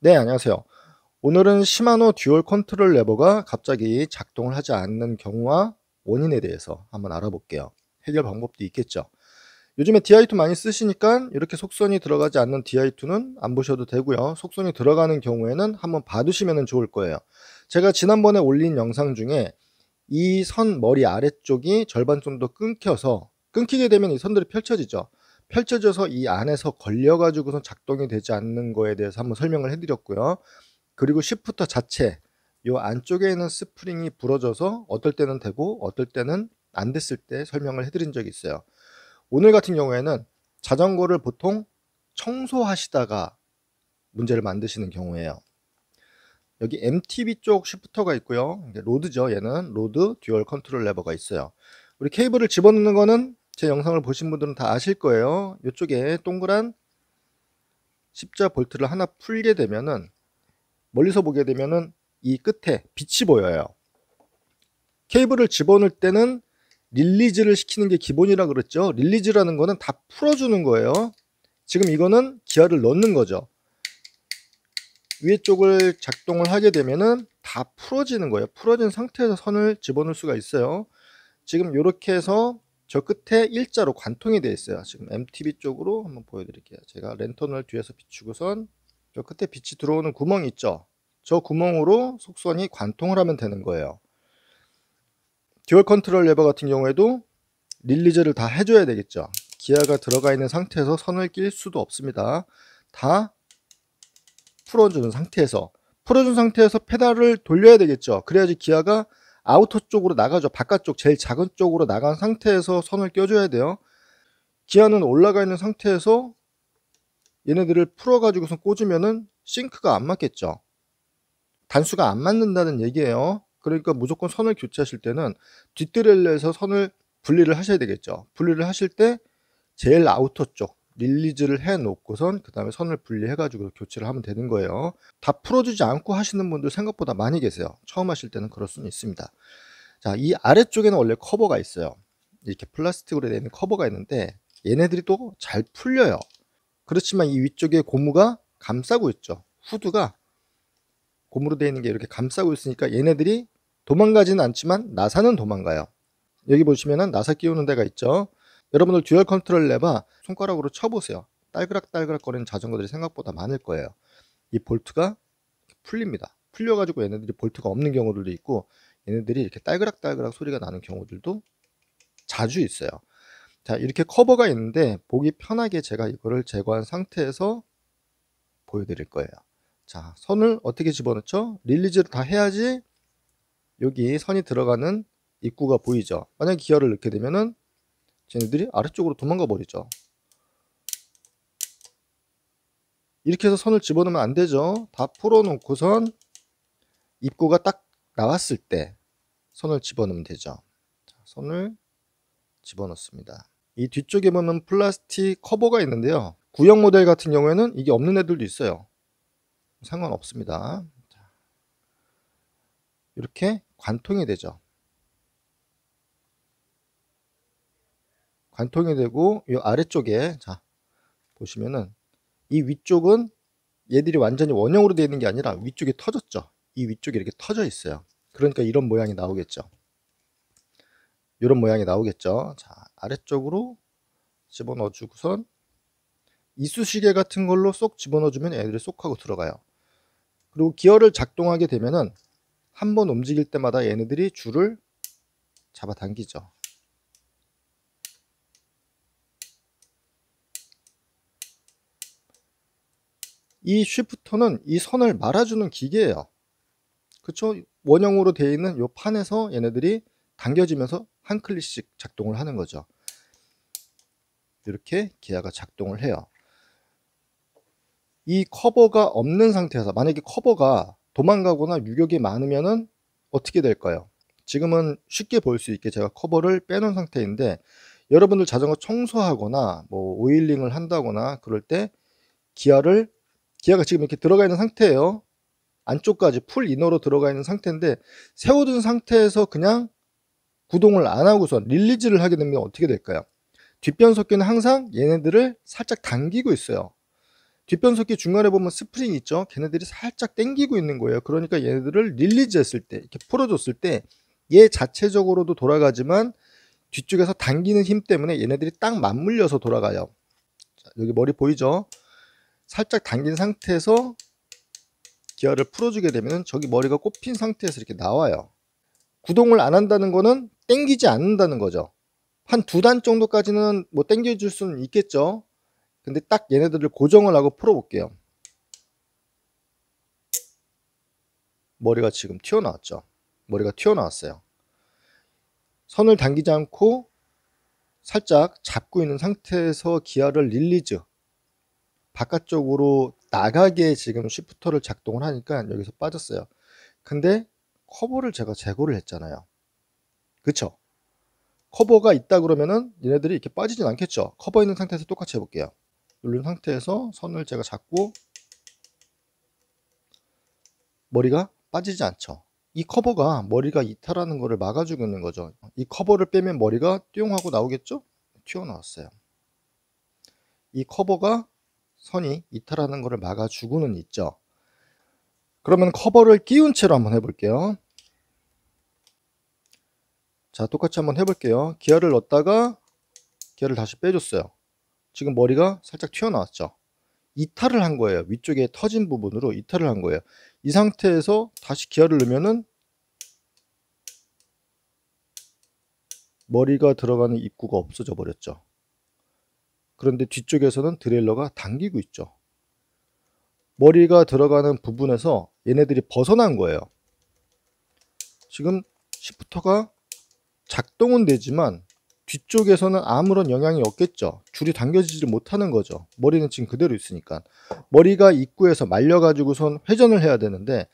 네, 안녕하세요. 오늘은 시마노 듀얼 컨트롤 레버가 갑자기 작동을 하지 않는 경우와 원인에 대해서 한번 알아볼게요. 해결 방법도 있겠죠. 요즘에 DI2 많이 쓰시니까 이렇게 속선이 들어가지 않는 DI2는 안 보셔도 되고요. 속선이 들어가는 경우에는 한번 봐두시면 좋을 거예요. 제가 지난번에 올린 영상 중에 이 선 머리 아래쪽이 절반 정도 끊겨서 끊기게 되면 이 선들이 펼쳐지죠. 펼쳐져서 이 안에서 걸려가지고선 작동이 되지 않는 거에 대해서 한번 설명을 해드렸고요. 그리고 시프터 자체 이 안쪽에 있는 스프링이 부러져서 어떨 때는 되고 어떨 때는 안 됐을 때 설명을 해드린 적이 있어요. 오늘 같은 경우에는 자전거를 보통 청소하시다가 문제를 만드시는 경우에요. 여기 MTB 쪽 시프터가 있고요. 로드죠. 얘는 로드 듀얼 컨트롤 레버가 있어요. 우리 케이블을 집어넣는 거는 제 영상을 보신 분들은 다 아실 거예요. 이쪽에 동그란 십자 볼트를 하나 풀게 되면은 멀리서 보게 되면은 이 끝에 빛이 보여요. 케이블을 집어넣을 때는 릴리즈를 시키는 게 기본이라 그랬죠. 릴리즈라는 거는 다 풀어주는 거예요. 지금 이거는 기아를 넣는 거죠. 위에 쪽을 작동을 하게 되면은 다 풀어지는 거예요. 풀어진 상태에서 선을 집어넣을 수가 있어요. 지금 이렇게 해서 저 끝에 일자로 관통이 되어 있어요. 지금 MTB 쪽으로 한번 보여드릴게요. 제가 랜턴을 뒤에서 비추고선 저 끝에 빛이 들어오는 구멍 있죠? 저 구멍으로 속선이 관통을 하면 되는 거예요. 듀얼 컨트롤 레버 같은 경우에도 릴리즈를 다 해줘야 되겠죠. 기아가 들어가 있는 상태에서 선을 낄 수도 없습니다. 다 풀어주는 상태에서 풀어준 상태에서 페달을 돌려야 되겠죠. 그래야지 기아가 아우터 쪽으로 나가죠. 바깥쪽 제일 작은 쪽으로 나간 상태에서 선을 껴줘야 돼요. 기아는 올라가 있는 상태에서 얘네들을 풀어가지고선 꽂으면은 싱크가 안 맞겠죠. 단수가 안 맞는다는 얘기예요. 그러니까 무조건 선을 교체하실 때는 뒷드릴레에서 선을 분리를 하셔야 되겠죠. 분리를 하실 때 제일 아우터 쪽, 릴리즈를 해놓고선 그 다음에 선을 분리해가지고 교체를 하면 되는 거예요. 다 풀어주지 않고 하시는 분들 생각보다 많이 계세요. 처음 하실 때는 그럴 수는 있습니다. 자, 이 아래쪽에는 원래 커버가 있어요. 이렇게 플라스틱으로 되어 있는 커버가 있는데 얘네들이 또 잘 풀려요. 그렇지만 이 위쪽에 고무가 감싸고 있죠. 후드가 고무로 되어 있는 게 이렇게 감싸고 있으니까 얘네들이 도망가지는 않지만 나사는 도망가요. 여기 보시면은 나사 끼우는 데가 있죠. 여러분들 듀얼 컨트롤 레바 손가락으로 쳐보세요. 딸그락딸그락 거리는 자전거들이 생각보다 많을 거예요. 이 볼트가 풀립니다. 풀려가지고 얘네들이 볼트가 없는 경우들도 있고 얘네들이 이렇게 딸그락딸그락 소리가 나는 경우들도 자주 있어요. 자 이렇게 커버가 있는데 보기 편하게 제가 이거를 제거한 상태에서 보여드릴 거예요. 자 선을 어떻게 집어넣죠? 릴리즈를 다 해야지 여기 선이 들어가는 입구가 보이죠. 만약 기어를 넣게 되면은 쟤네들이 아래쪽으로 도망가 버리죠. 이렇게 해서 선을 집어넣으면 안 되죠. 다 풀어놓고선 입구가 딱 나왔을 때 선을 집어넣으면 되죠. 선을 집어넣습니다. 이 뒤쪽에 보면 플라스틱 커버가 있는데요. 구형 모델 같은 경우에는 이게 없는 애들도 있어요. 상관없습니다. 이렇게 관통이 되죠. 관통이 되고 이 아래쪽에 자 보시면은 이 위쪽은 얘들이 완전히 원형으로 되어 있는 게 아니라 위쪽이 터졌죠. 이 위쪽이 이렇게 터져 있어요. 그러니까 이런 모양이 나오겠죠. 이런 모양이 나오겠죠. 자 아래쪽으로 집어넣어주고선 이쑤시개 같은 걸로 쏙 집어넣어주면 애들이 쏙 하고 들어가요. 그리고 기어를 작동하게 되면은 한 번 움직일 때마다 얘네들이 줄을 잡아당기죠. 이 쉬프터는 이 선을 말아주는 기계예요. 그쵸? 원형으로 되어 있는 이 판에서 얘네들이 당겨지면서 한 클릭씩 작동을 하는 거죠. 이렇게 기아가 작동을 해요. 이 커버가 없는 상태에서 만약에 커버가 도망가거나 유격이 많으면은 어떻게 될까요? 지금은 쉽게 볼 수 있게 제가 커버를 빼놓은 상태인데 여러분들 자전거 청소하거나 뭐 오일링을 한다거나 그럴 때 기아를 기아가 지금 이렇게 들어가 있는 상태예요. 안쪽까지 풀 이너로 들어가 있는 상태인데 세워둔 상태에서 그냥 구동을 안하고서 릴리즈를 하게 되면 어떻게 될까요? 뒷변속기는 항상 얘네들을 살짝 당기고 있어요. 뒷변속기 중간에 보면 스프링 있죠? 걔네들이 살짝 당기고 있는 거예요. 그러니까 얘네들을 릴리즈 했을 때, 이렇게 풀어줬을 때 얘 자체적으로도 돌아가지만 뒤쪽에서 당기는 힘 때문에 얘네들이 딱 맞물려서 돌아가요. 자, 여기 머리 보이죠? 살짝 당긴 상태에서 기아를 풀어주게 되면 저기 머리가 꼽힌 상태에서 이렇게 나와요. 구동을 안 한다는 거는 땡기지 않는다는 거죠. 한 두 단 정도까지는 뭐 땡겨줄 수는 있겠죠. 근데 딱 얘네들을 고정을 하고 풀어볼게요. 머리가 지금 튀어나왔죠. 머리가 튀어나왔어요. 선을 당기지 않고 살짝 잡고 있는 상태에서 기아를 릴리즈 바깥쪽으로 나가게 지금 쉬프터를 작동을 하니까 여기서 빠졌어요. 근데 커버를 제가 제거를 했잖아요. 그쵸? 커버가 있다 그러면은 얘네들이 이렇게 빠지진 않겠죠. 커버 있는 상태에서 똑같이 해볼게요. 누른 상태에서 선을 제가 잡고 머리가 빠지지 않죠. 이 커버가 머리가 이탈하는 것을 막아주고 있는 거죠. 이 커버를 빼면 머리가 띠용하고 나오겠죠? 튀어나왔어요. 이 커버가 선이 이탈하는 것을 막아주고는 있죠. 그러면 커버를 끼운 채로 한번 해볼게요. 자 똑같이 한번 해볼게요. 기어를 넣었다가 기어를 다시 빼줬어요. 지금 머리가 살짝 튀어나왔죠. 이탈을 한 거예요. 위쪽에 터진 부분으로 이탈을 한 거예요. 이 상태에서 다시 기어를 넣으면은 머리가 들어가는 입구가 없어져 버렸죠. 그런데 뒤쪽에서는 드레일러가 당기고 있죠. 머리가 들어가는 부분에서 얘네들이 벗어난 거예요. 지금 시프터가 작동은 되지만 뒤쪽에서는 아무런 영향이 없겠죠. 줄이 당겨지지 못하는 거죠. 머리는 지금 그대로 있으니까. 머리가 입구에서 말려가지고선 회전을 해야 되는데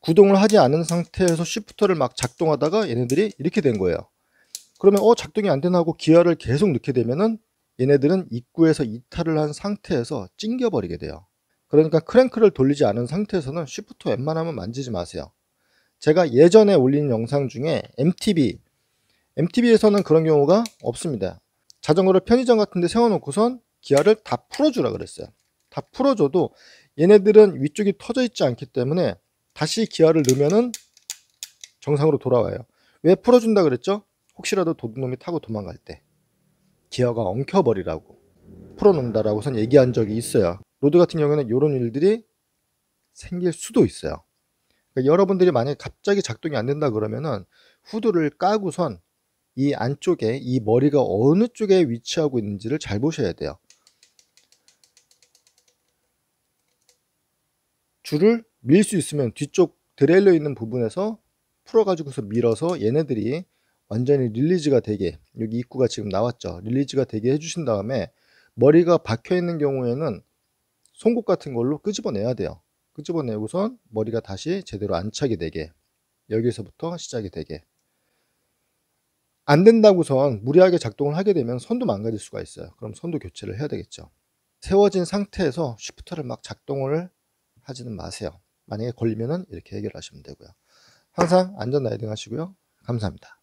구동을 하지 않은 상태에서 시프터를 막 작동하다가 얘네들이 이렇게 된 거예요. 그러면 어 작동이 안 되나 하고 기어를 계속 넣게 되면은 얘네들은 입구에서 이탈을 한 상태에서 찡겨버리게 돼요. 그러니까 크랭크를 돌리지 않은 상태에서는 쉬프트 웬만하면 만지지 마세요. 제가 예전에 올린 영상 중에 MTB, MTB에서는 그런 경우가 없습니다. 자전거를 편의점 같은 데 세워놓고선 기아를 다 풀어주라 그랬어요. 다 풀어줘도 얘네들은 위쪽이 터져 있지 않기 때문에 다시 기아를 넣으면 정상으로 돌아와요. 왜 풀어준다 그랬죠? 혹시라도 도둑놈이 타고 도망갈 때 기어가 엉켜버리라고 풀어놓는다라고선 얘기한 적이 있어요. 로드 같은 경우에는 이런 일들이 생길 수도 있어요. 그러니까 여러분들이 만약에 갑자기 작동이 안 된다 그러면은 후드를 까고선 이 안쪽에 이 머리가 어느 쪽에 위치하고 있는지를 잘 보셔야 돼요. 줄을 밀 수 있으면 뒤쪽 드레일러 있는 부분에서 풀어가지고서 밀어서 얘네들이 완전히 릴리즈가 되게 여기 입구가 지금 나왔죠. 릴리즈가 되게 해주신 다음에 머리가 박혀있는 경우에는 송곳 같은 걸로 끄집어내야 돼요. 끄집어내고선 머리가 다시 제대로 안착이 되게 여기서부터 시작이 되게 안 된다고선 무리하게 작동을 하게 되면 선도 망가질 수가 있어요. 그럼 선도 교체를 해야 되겠죠. 세워진 상태에서 쉬프터를막 작동을 하지는 마세요. 만약에 걸리면 이렇게 해결하시면 되고요. 항상 안전 라이딩 하시고요. 감사합니다.